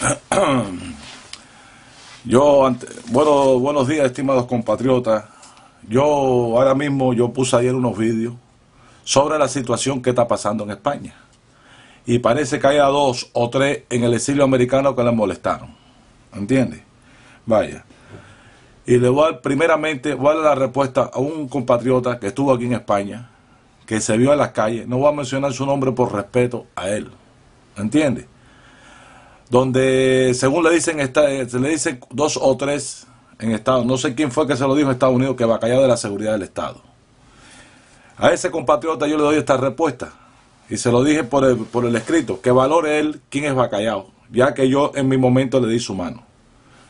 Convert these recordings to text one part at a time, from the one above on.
Yo, bueno, buenos días, estimados compatriotas. Yo ahora mismo, yo puse ayer unos vídeos sobre la situación que está pasando en España. Y parece que hay dos o tres en el exilio americano que le molestaron. ¿Entiendes? Vaya. Y le voy primeramente, voy a dar la respuesta a un compatriota que estuvo aquí en España, que se vio en las calles. No voy a mencionar su nombre por respeto a él. ¿Entiendes? donde según le dicen eh, le dos o tres en Estados no sé quién fue que se lo dijo a Estados Unidos que va de la seguridad del Estado. A ese compatriota yo le doy esta respuesta y se lo dije por el, escrito, que valore él quién es Bacallao, ya que yo en mi momento le di su mano.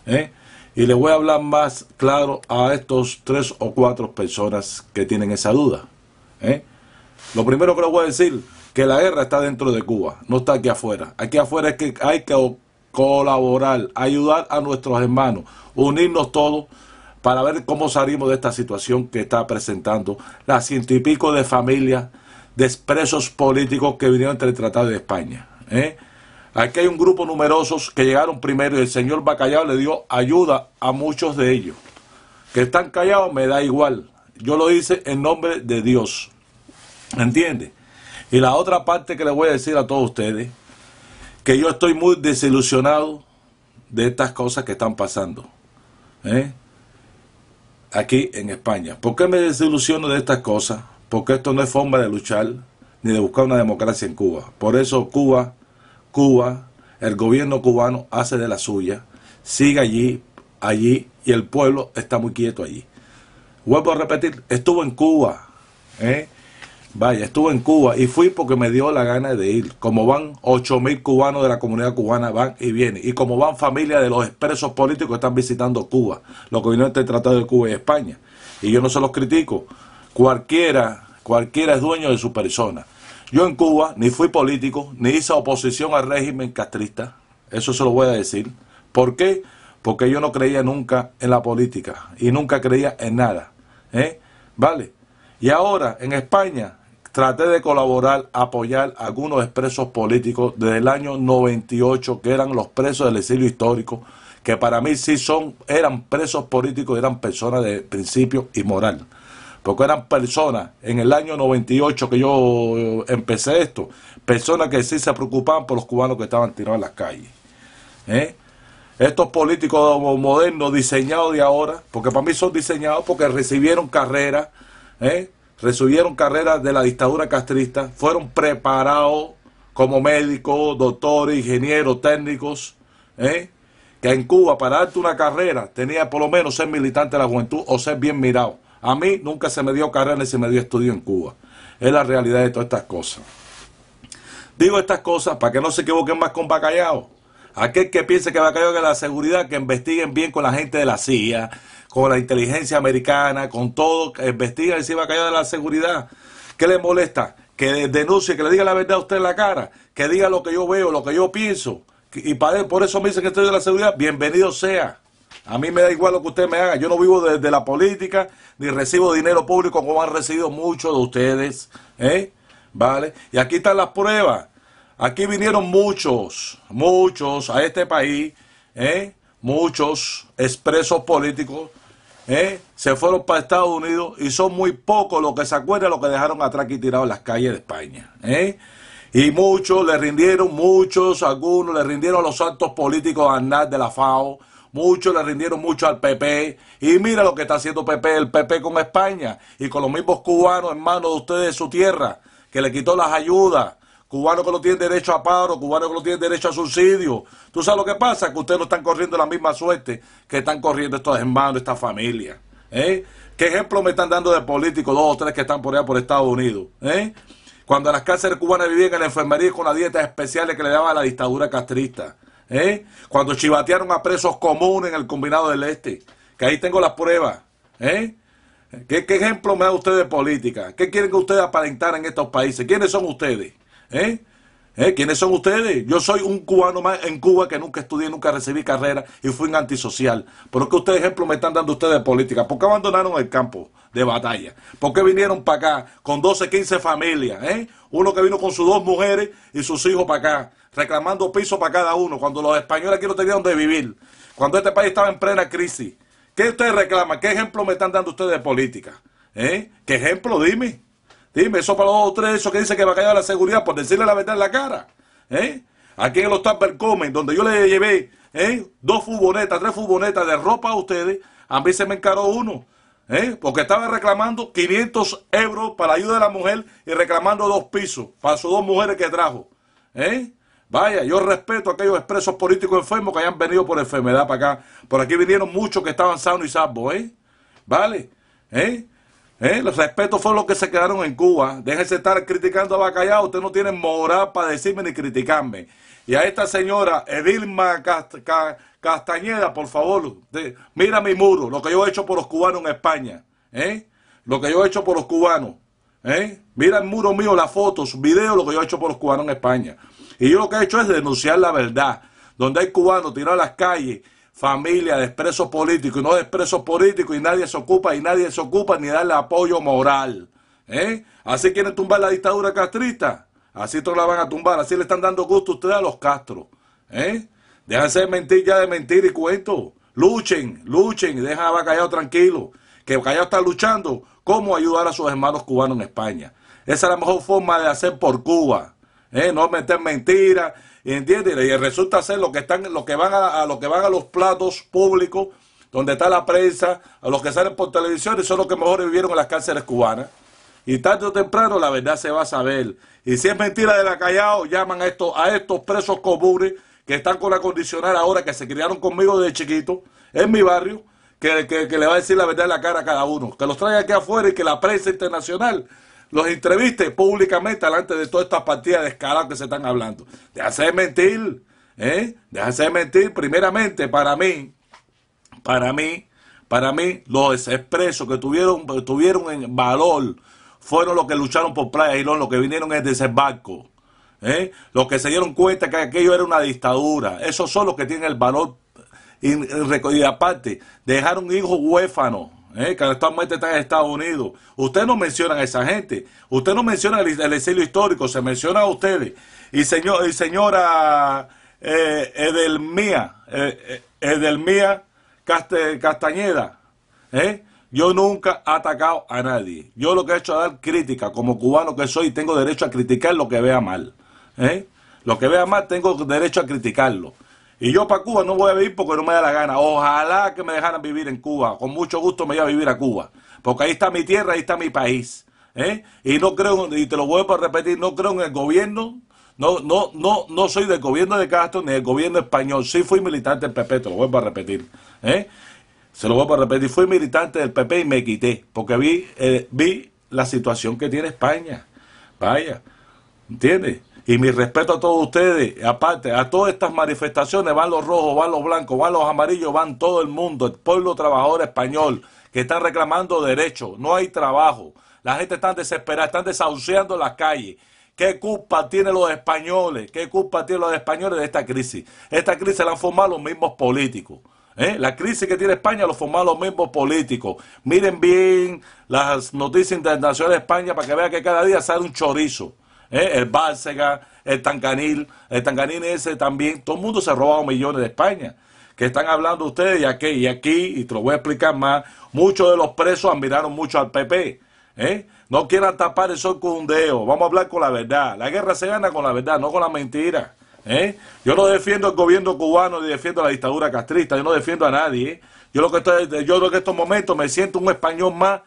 ¿eh? Y le voy a hablar más claro a estos tres o cuatro personas que tienen esa duda. ¿eh? Lo primero que lo voy a decir, que la guerra está dentro de Cuba, no está aquí afuera. Aquí afuera es que hay que colaborar, ayudar a nuestros hermanos, unirnos todos para ver cómo salimos de esta situación que está presentando la ciento y pico de familias de presos políticos que vinieron entre el Tratado de España. ¿eh? Aquí hay un grupo numerosos que llegaron primero y el señor Bacallao le dio ayuda a muchos de ellos. Que están callados me da igual. Yo lo hice en nombre de Dios. ¿Entiendes? Y la otra parte que les voy a decir a todos ustedes, que yo estoy muy desilusionado de estas cosas que están pasando. ¿eh? Aquí en España. ¿Por qué me desilusiono de estas cosas? Porque esto no es forma de luchar ni de buscar una democracia en Cuba. Por eso Cuba, Cuba, el gobierno cubano hace de la suya, sigue allí, allí, y el pueblo está muy quieto allí. Vuelvo a repetir, estuvo en Cuba. ¿eh? Vaya, estuve en Cuba y fui porque me dio la gana de ir. Como van 8.000 cubanos de la comunidad cubana, van y vienen. Y como van familias de los expresos políticos que están visitando Cuba, lo que vino este Tratado de Cuba y España. Y yo no se los critico. Cualquiera, cualquiera es dueño de su persona. Yo en Cuba ni fui político, ni hice oposición al régimen castrista. Eso se lo voy a decir. ¿Por qué? Porque yo no creía nunca en la política y nunca creía en nada. ¿Eh? ¿Vale? Y ahora en España traté de colaborar, apoyar a algunos presos políticos desde el año 98, que eran los presos del exilio histórico, que para mí sí son, eran presos políticos, eran personas de principio y moral. Porque eran personas, en el año 98 que yo eh, empecé esto, personas que sí se preocupaban por los cubanos que estaban tirados en las calles. ¿eh? Estos políticos modernos diseñados de ahora, porque para mí son diseñados porque recibieron carreras, ¿eh? recibieron carreras de la dictadura castrista, fueron preparados como médicos, doctores, ingenieros, técnicos, ¿eh? que en Cuba para darte una carrera tenía por lo menos ser militante de la juventud o ser bien mirado. A mí nunca se me dio carrera ni se me dio estudio en Cuba. Es la realidad de todas estas cosas. Digo estas cosas para que no se equivoquen más con Bacallao. Aquel que piense que Bacallao es la seguridad, que investiguen bien con la gente de la CIA, con la inteligencia americana, con todo, investiga va a caer de la seguridad. ¿Qué le molesta? Que denuncie, que le diga la verdad a usted en la cara, que diga lo que yo veo, lo que yo pienso. Y por eso me dicen que estoy de la seguridad, bienvenido sea. A mí me da igual lo que usted me haga. Yo no vivo desde la política, ni recibo dinero público como han recibido muchos de ustedes. ¿eh? ¿Vale? Y aquí están las pruebas. Aquí vinieron muchos, muchos a este país, ¿eh? muchos expresos políticos ¿Eh? se fueron para Estados Unidos y son muy pocos los que se acuerdan lo que dejaron atrás y tirados en las calles de España. ¿eh? Y muchos le rindieron, muchos, algunos le rindieron a los altos políticos a de la FAO, muchos le rindieron mucho al PP. Y mira lo que está haciendo PP, el PP con España y con los mismos cubanos, en manos de ustedes de su tierra, que le quitó las ayudas, cubanos que no tienen derecho a paro, cubanos que no tienen derecho a subsidio. ¿Tú sabes lo que pasa? Que ustedes no están corriendo la misma suerte que están corriendo estos hermanos, estas familias. ¿eh? ¿Qué ejemplo me están dando de políticos, dos o tres que están por allá por Estados Unidos? ¿eh? Cuando las cárceles cubanas vivían en la enfermería con las dietas especiales que le daba la dictadura castrista. ¿eh? Cuando chivatearon a presos comunes en el combinado del este. Que ahí tengo las pruebas. ¿eh? ¿Qué, ejemplo me da usted de política? ¿Qué quieren que ustedes aparentar en estos países? ¿Quiénes son ustedes? ¿Eh? ¿Eh? ¿Quiénes son ustedes? Yo soy un cubano más en Cuba que nunca estudié, nunca recibí carrera y fui un antisocial. ¿Pero qué ustedes ejemplo me están dando ustedes de política? ¿Por qué abandonaron el campo de batalla? ¿Por qué vinieron para acá con 12, 15 familias? ¿eh? Uno que vino con sus dos mujeres y sus hijos para acá, reclamando piso para cada uno, cuando los españoles aquí no tenían donde vivir, cuando este país estaba en plena crisis. ¿Qué ustedes reclaman? ¿Qué ejemplo me están dando ustedes de política? ¿Eh? ¿Qué ejemplo? Dime. Dime, eso para los dos o tres, eso que dice que va a caer la seguridad por decirle la verdad en la cara. ¿eh? Aquí en los Hostal Comen, donde yo le llevé ¿eh? dos furgonetas, tres furgonetas de ropa a ustedes, a mí se me encaró uno. ¿eh? Porque estaba reclamando 500 euros para la ayuda de la mujer y reclamando dos pisos para sus dos mujeres que trajo. ¿eh? Vaya, yo respeto a aquellos expresos políticos enfermos que hayan venido por enfermedad para acá. Por aquí vinieron muchos que estaban sanos y salvos, ¿eh? ¿Vale? ¿Eh? El ¿Eh? respeto fue lo que se quedaron en Cuba. Déjense estar criticando a Bacallao. Usted no tiene moral para decirme ni criticarme. Y a esta señora, Edilma Castañeda, por favor, mira mi muro, lo que yo he hecho por los cubanos en España. ¿eh? Lo que yo he hecho por los cubanos. ¿eh? Mira el muro mío, las fotos, videos, lo que yo he hecho por los cubanos en España. Y yo lo que he hecho es denunciar la verdad. Donde hay cubanos tirados a las calles familia de expresos políticos y no de expresos políticos y nadie se ocupa y nadie se ocupa ni darle apoyo moral. ¿eh? Así quieren tumbar la dictadura castrista. Así todos la van a tumbar. Así le están dando gusto a ustedes a los castros... ¿eh? Déjense de mentir ya de mentir y cuento. Luchen, luchen y dejen a Bacallao tranquilo. Que Bacallao está luchando. ¿Cómo ayudar a sus hermanos cubanos en España? Esa es la mejor forma de hacer por Cuba. ¿eh? No meter mentiras y resulta ser lo que están, los que van a, los que van a los platos públicos, donde está la prensa, a los que salen por televisión, y son los que mejor vivieron en las cárceles cubanas. Y tarde o temprano la verdad se va a saber. Y si es mentira de la Callao, llaman a estos, a estos presos comunes que están con la condicional ahora, que se criaron conmigo desde chiquito, en mi barrio, que, le va a decir la verdad en la cara a cada uno. Que los traiga aquí afuera y que la prensa internacional los entreviste públicamente delante de todas estas partidas escala que se están hablando. Déjense de mentir, ¿eh? mentir. Primeramente, para mí, para mí, para mí, los expresos que tuvieron, tuvieron en valor fueron los que lucharon por Playa Girón, los que vinieron en desembarco. ¿eh? Los que se dieron cuenta que aquello era una dictadura. Esos son los que tienen el valor. Y, y aparte, dejaron hijos huérfanos eh, que actualmente están en Estados Unidos. usted no menciona a esa gente. usted no menciona el, exilio histórico, se menciona a ustedes. Y, señor, y señora eh, Edelmía, eh, eh, Edelmía Castañeda, Yo nunca he atacado a nadie. Yo lo que he hecho es dar crítica. Como cubano que soy, tengo derecho a criticar lo que vea mal. Lo que vea mal, tengo derecho a criticarlo. Y yo para Cuba no voy a vivir porque no me da la gana. Ojalá que me dejaran vivir en Cuba. Con mucho gusto me voy a vivir a Cuba. Porque ahí está mi tierra, ahí está mi país. ¿eh? Y no creo, y te lo vuelvo a repetir, no creo en el gobierno. No, no, no, no soy del gobierno de Castro ni del gobierno español. Sí fui militante del PP, te lo vuelvo a repetir. ¿eh? Se lo vuelvo a repetir. Fui militante del PP y me quité. Porque vi, eh, vi la situación que tiene España. Vaya. ¿Entiendes? Y mi respeto a todos ustedes. Aparte, a todas estas manifestaciones van los rojos, van los blancos, van los amarillos, van todo el mundo, el pueblo trabajador español, que está reclamando derechos. No hay trabajo. La gente está desesperada, están desahuciando las calles. ¿Qué culpa tienen los españoles? ¿Qué culpa tienen los españoles de esta crisis? Esta crisis la han formado los mismos políticos. ¿eh? La crisis que tiene España la formado los mismos políticos. Miren bien las noticias internacionales de España para que vean que cada día sale un chorizo. Eh, el Bárcega, el Tancanil, el Tancanil ese también, todo el mundo se ha robado millones de España. Que están hablando ustedes y aquí, y aquí, y te lo voy a explicar más, muchos de los presos admiraron mucho al PP. ¿eh? No quieran tapar el sol con un dedo, vamos a hablar con la verdad. La guerra se gana con la verdad, no con la mentira. ¿eh? Yo no defiendo el gobierno cubano ni defiendo la dictadura castrista, yo no defiendo a nadie. ¿eh? Yo lo que estoy, yo en estos momentos me siento un español más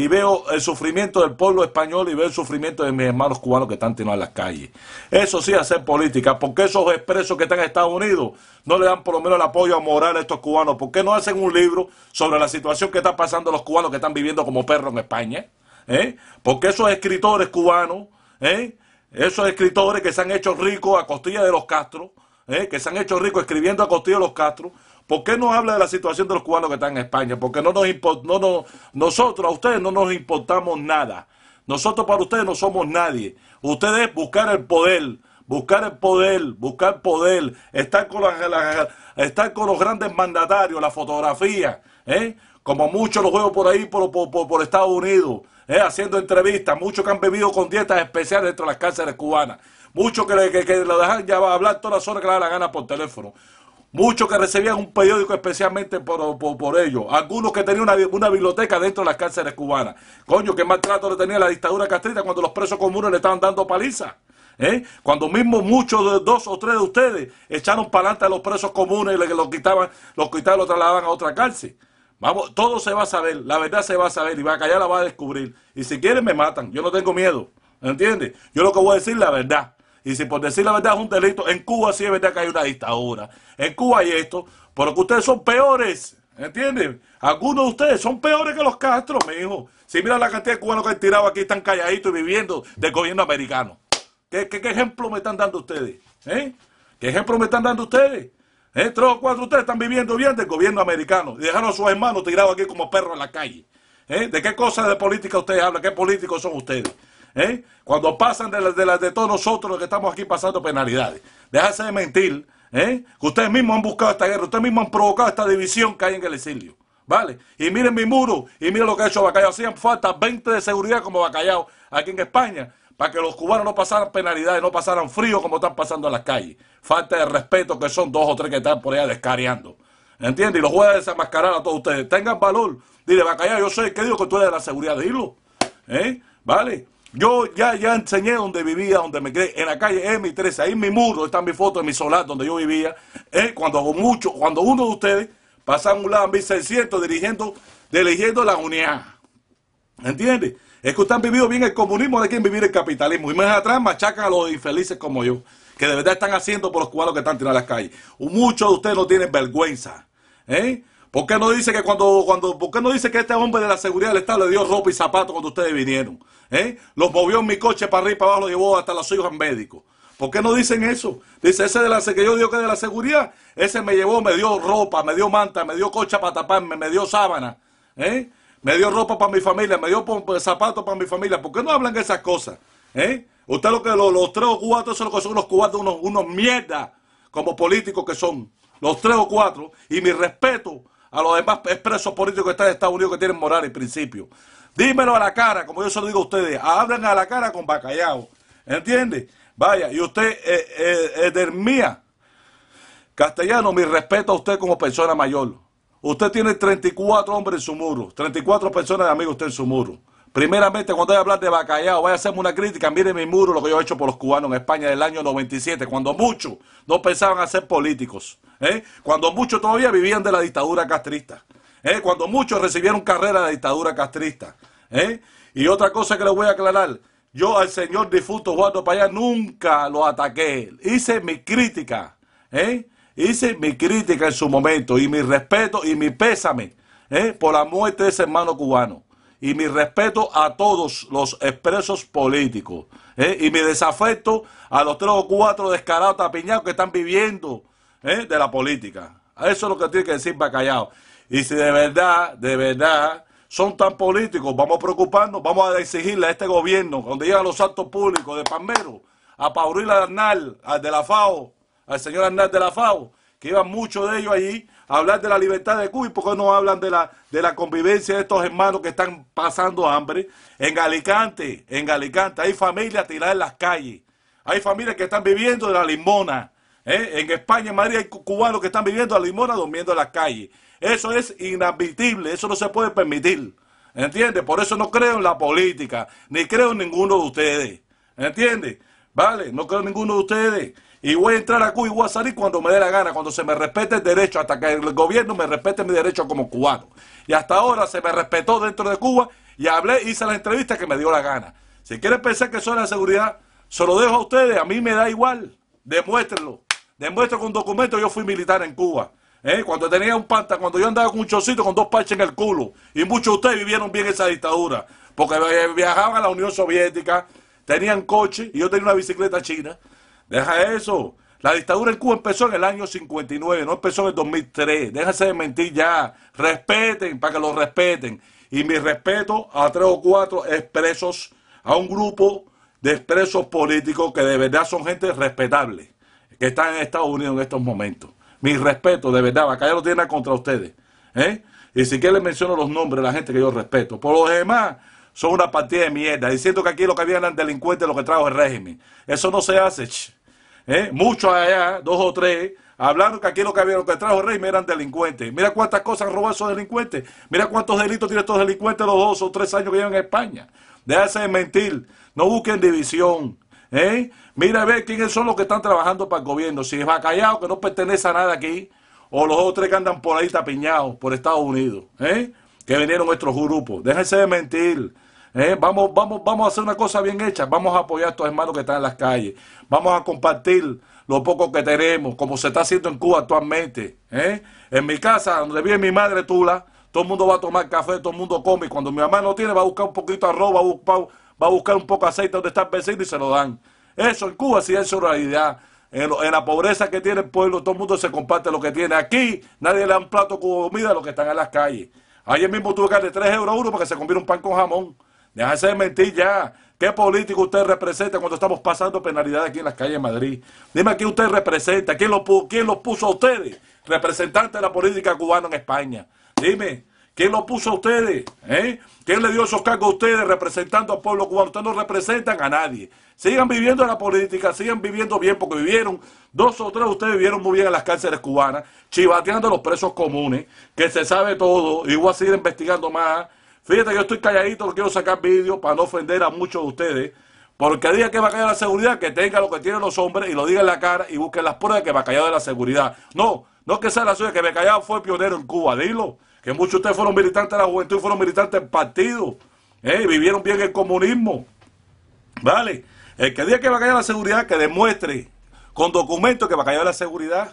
y veo el sufrimiento del pueblo español y veo el sufrimiento de mis hermanos cubanos que están tirando en las calles. Eso sí, hacer política, porque esos expresos que están en Estados Unidos no le dan por lo menos el apoyo moral a estos cubanos, ¿Por qué no hacen un libro sobre la situación que está pasando los cubanos que están viviendo como perros en España, ¿Eh? porque esos escritores cubanos, ¿eh? esos escritores que se han hecho ricos a costilla de los Castro, ¿eh? que se han hecho ricos escribiendo a costilla de los Castro, ¿Por qué no habla de la situación de los cubanos que están en España? Porque no nos no, no, nosotros, a ustedes no nos importamos nada. Nosotros para ustedes no somos nadie. Ustedes buscar el poder, buscar el poder, buscar poder, estar con, estar con los grandes mandatarios, la fotografía, ¿eh? como muchos los juegos por ahí, por, por, por Estados Unidos, ¿eh? haciendo entrevistas, muchos que han bebido con dietas especiales dentro de las cárceles cubanas, muchos que, que, lo dejan ya hablar todas las horas que le da la gana por teléfono, Muchos que recibían un periódico especialmente por, por, ellos. Algunos que tenían una, biblioteca dentro de las cárceles cubanas. Coño, qué maltrato le tenía la dictadura castrita cuando los presos comunes le estaban dando paliza. ¿eh? Cuando mismo muchos de dos o tres de ustedes echaron para adelante a los presos comunes y los quitaban, los quitaban, los trasladaban a otra cárcel. Vamos, todo se va a saber, la verdad se va a saber y va a callar, la va a descubrir. Y si quieren me matan, yo no tengo miedo, ¿entiendes? Yo lo que voy a decir es la verdad. Y si por decir la verdad es un delito, en Cuba sí es verdad que hay una dictadura. En Cuba hay esto, pero que ustedes son peores. ¿Entienden? Algunos de ustedes son peores que los Castro, mi hijo. Si mira la cantidad de cubanos que han tirado aquí, están calladitos y viviendo del gobierno americano. ¿Qué, qué, ejemplo me están dando ustedes? ¿Qué ejemplo me están dando ustedes? ¿Eh? ¿Eh? Tres o cuatro de ustedes están viviendo bien del gobierno americano. Y dejaron a sus hermanos tirados aquí como perros en la calle. ¿Eh? ¿De qué cosa de política ustedes hablan? ¿Qué políticos son ustedes? ¿eh? cuando pasan de las, de todos nosotros los que estamos aquí pasando penalidades. Déjense de mentir, ¿eh? que ustedes mismos han buscado esta guerra, ustedes mismos han provocado esta división que hay en el exilio. ¿Vale? Y miren mi muro, y miren lo que ha hecho Bacallao. Hacían falta 20 de seguridad como Bacallao aquí en España, para que los cubanos no pasaran penalidades, no pasaran frío como están pasando en las calles. Falta de respeto que son dos o tres que están por allá descareando. ¿Entiendes? Y los jueces a desenmascarar a todos ustedes. Tengan valor. Dile, Bacallao, yo soy el que digo que tú eres de la seguridad. Dilo. ¿Eh? ¿Vale? Yo ya, ya enseñé donde vivía, donde me creé, en la calle M13, ahí en mi muro, están mi foto de mi solar donde yo vivía. Eh, cuando mucho, cuando uno de ustedes pasa a un lado en 1600 dirigiendo, dirigiendo la unidad. ¿Entiendes? Es que ustedes han vivido bien el comunismo, de quien vivir el capitalismo. Y más atrás machacan a los infelices como yo, que de verdad están haciendo por los cubanos que están tirando a las calles. Muchos de ustedes no tienen vergüenza. ¿eh? ¿Por qué no dice que cuando, cuando, por qué no dice que este hombre de la seguridad del Estado le dio ropa y zapatos cuando ustedes vinieron? ¿Eh? Los movió en mi coche para arriba y para abajo, los llevó hasta los hijos en médico. ¿Por qué no dicen eso? Dice, ese de la que yo digo que de la seguridad, ese me llevó, me dio ropa, me dio manta, me dio cocha para taparme, me dio sábana, ¿eh? me dio ropa para mi familia, me dio eh, zapatos para mi familia. ¿Por qué no hablan de esas cosas? ¿Eh? Usted lo que los, tres o cuatro, eso es lo que son los cubanos, unos, unos mierda, como políticos que son. Los tres o cuatro. Y mi respeto a los demás expresos políticos que están en Estados Unidos que tienen moral y principio. Dímelo a la cara, como yo se lo digo a ustedes, hablan a la cara con bacallao. ¿Entiende? Vaya, y usted, es eh, Edermía, eh, eh, castellano, mi respeto a usted como persona mayor. Usted tiene 34 hombres en su muro, 34 personas de amigos usted en su muro. Primeramente, cuando voy a hablar de bacallao, voy a hacerme una crítica. Miren mi muro, lo que yo he hecho por los cubanos en España del año 97, cuando muchos no pensaban hacer políticos. ¿eh? Cuando muchos todavía vivían de la dictadura castrista. ¿eh? Cuando muchos recibieron carrera de dictadura castrista. ¿eh? Y otra cosa que les voy a aclarar. Yo al señor difunto Juan Payá nunca lo ataqué. Hice mi crítica. Hice mi crítica en su momento y mi respeto y mi pésame por la muerte de ese hermano cubano y mi respeto a todos los expresos políticos. ¿eh? Y mi desafecto a los tres o cuatro descarados tapiñados que están viviendo ¿eh? de la política. Eso es lo que tiene que decir Bacallao. Y si de verdad, de verdad, son tan políticos, vamos a preocuparnos, vamos a exigirle a este gobierno, cuando llegan los actos públicos de Palmero, a Paulila Arnal, al de la FAO, al señor Arnal de la FAO, que iban muchos de ellos allí, hablar de la libertad de Cuba y por qué no hablan de la, convivencia de estos hermanos que están pasando hambre. En Alicante, en Alicante, hay familias tiradas en las calles. Hay familias que están viviendo de la limona. ¿eh? En España, en Madrid, hay cubanos que están viviendo de la limona durmiendo en las calles. Eso es inadmitible, eso no se puede permitir. ¿Entiendes? Por eso no creo en la política, ni creo en ninguno de ustedes. ¿Entiendes? ¿Vale? No creo en ninguno de ustedes. Y voy a entrar a Cuba y voy a salir cuando me dé la gana, cuando se me respete el derecho, hasta que el gobierno me respete mi derecho como cubano. Y hasta ahora se me respetó dentro de Cuba y hablé, hice la entrevista que me dio la gana. Si quieren pensar que soy la seguridad, se lo dejo a ustedes, a mí me da igual. Demuéstrenlo. Demuéstren con documento yo fui militar en Cuba. ¿eh? Cuando tenía un panta, cuando yo andaba con un chocito con dos parches en el culo. Y muchos de ustedes vivieron bien esa dictadura. Porque viajaban a la Unión Soviética, tenían coche y yo tenía una bicicleta china. Deja eso. La dictadura en Cuba empezó en el año 59, no empezó en el 2003. Déjense de mentir ya. Respeten para que lo respeten. Y mi respeto a tres o cuatro expresos, a un grupo de expresos políticos que de verdad son gente respetable, que están en Estados Unidos en estos momentos. Mi respeto, de verdad, ya lo tiene contra ustedes. ¿eh? Y si les menciono los nombres de la gente que yo respeto. Por lo demás, son una partida de mierda, diciendo que aquí lo que habían eran delincuentes, lo que trajo el régimen. Eso no se hace. ¿eh? muchos allá, dos o tres, hablando que aquí lo que había, lo que trajo Rey, eran delincuentes. Mira cuántas cosas han robado esos delincuentes. Mira cuántos delitos tienen estos delincuentes los dos o tres años que llevan en España. Déjense de mentir, no busquen división. ¿eh? Mira a ver quiénes son los que están trabajando para el gobierno. Si es Bacallao, que no pertenece a nada aquí, o los otros que andan por ahí tapiñados por Estados Unidos, ¿eh? que vinieron nuestros grupos. Déjense de mentir. Eh, vamos, vamos, vamos a hacer una cosa bien hecha. Vamos a apoyar a estos hermanos que están en las calles. Vamos a compartir lo poco que tenemos, como se está haciendo en Cuba actualmente. Eh. En mi casa, donde vive mi madre Tula, todo el mundo va a tomar café, todo el mundo come. Y cuando mi mamá no tiene, va a buscar un poquito de arroz, va a buscar, un poco de aceite donde está el vecino y se lo dan. Eso en Cuba sí es su realidad. En, la pobreza que tiene el pueblo, todo el mundo se comparte lo que tiene. Aquí nadie le da un plato con comida a los que están en las calles. Ayer mismo tuve que darle 3 euros uno para que se convierte un pan con jamón. Déjense de mentir ya. ¿Qué político usted representa cuando estamos pasando penalidades aquí en las calles de Madrid? Dime quién usted representa, quién lo, puso a ustedes, representante de la política cubana en España. Dime, ¿quién lo puso a ustedes? Eh? ¿Quién le dio esos cargos a ustedes representando al pueblo cubano? Ustedes no representan a nadie. Sigan viviendo la política, sigan viviendo bien, porque vivieron, dos o tres de ustedes vivieron muy bien en las cárceles cubanas, chivateando a los presos comunes, que se sabe todo, y voy a seguir investigando más Fíjate, yo estoy calladito, no quiero sacar vídeo para no ofender a muchos de ustedes. Porque día que va a caer la seguridad, que tenga lo que tienen los hombres y lo diga en la cara y busque las pruebas que va a de la seguridad. No, no que sea la suya, que me callaba fue pionero en Cuba, dilo. Que muchos de ustedes fueron militantes de la juventud, y fueron militantes del partido. ¿eh? Vivieron bien el comunismo. ¿Vale? El que diga que va a caer la seguridad, que demuestre con documentos que va a caer la seguridad.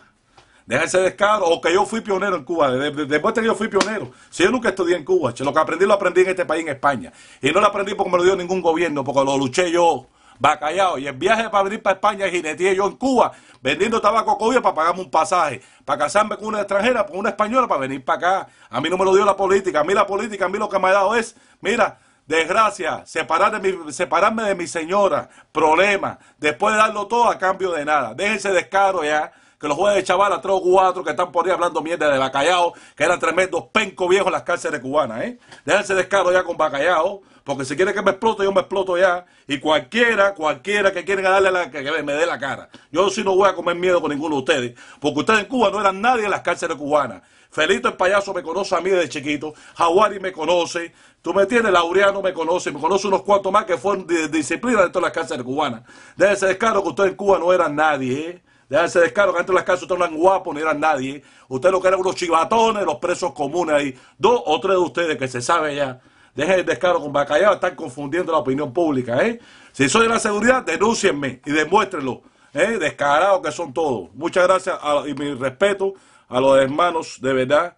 Deja ese descaro. O que yo fui pionero en Cuba. de que yo fui pionero. Si yo nunca estudié en Cuba, lo que aprendí lo aprendí en este país, en España. Y no lo aprendí porque me lo dio ningún gobierno, porque lo luché yo. Bacallao, y el viaje para venir para España jineteé yo en Cuba, vendiendo tabaco a para pagarme un pasaje, para casarme con una extranjera, con una española, para venir para acá. A mí no me lo dio la política, a mí la política, a mí lo que me ha dado es, mira, desgracia, separar de mi, separarme de mi señora, problema, después de darlo todo a cambio de nada. Déjense descaro ya que los jueves de chaval a tres o cuatro, que están por ahí hablando mierda de bacallao, que eran tremendos penco viejos las cárceles cubanas, ¿eh? Déjense descaro ya con bacallao, porque si quiere que me explote, yo me exploto ya. Y cualquiera, cualquiera que quiera darle la, que me dé la cara. Yo sí no voy a comer miedo con ninguno de ustedes, porque ustedes en Cuba no eran nadie en las cárceles cubanas. Felito el payaso me conoce a mí desde chiquito, Jaguari me conoce, tú me tienes, Laureano me conoce, me conoce unos cuantos más que fueron disciplina de todas dentro de las cárceles cubanas. Déjense descaro que ustedes en Cuba no eran nadie, ¿eh? Déjense descaro, que antes las casas ustedes no eran guapos ni eran nadie. Ustedes lo que eran unos chivatones, los presos comunes ahí. Dos o tres de ustedes que se saben ya. Dejen el descaro con Bacallao, están confundiendo la opinión pública. ¿eh? Si soy de la seguridad, denúncienme y demuéstrenlo. ¿eh? Descarados que son todos. Muchas gracias y mi respeto a los hermanos de verdad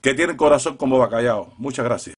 que tienen corazón como Bacallao. Muchas gracias.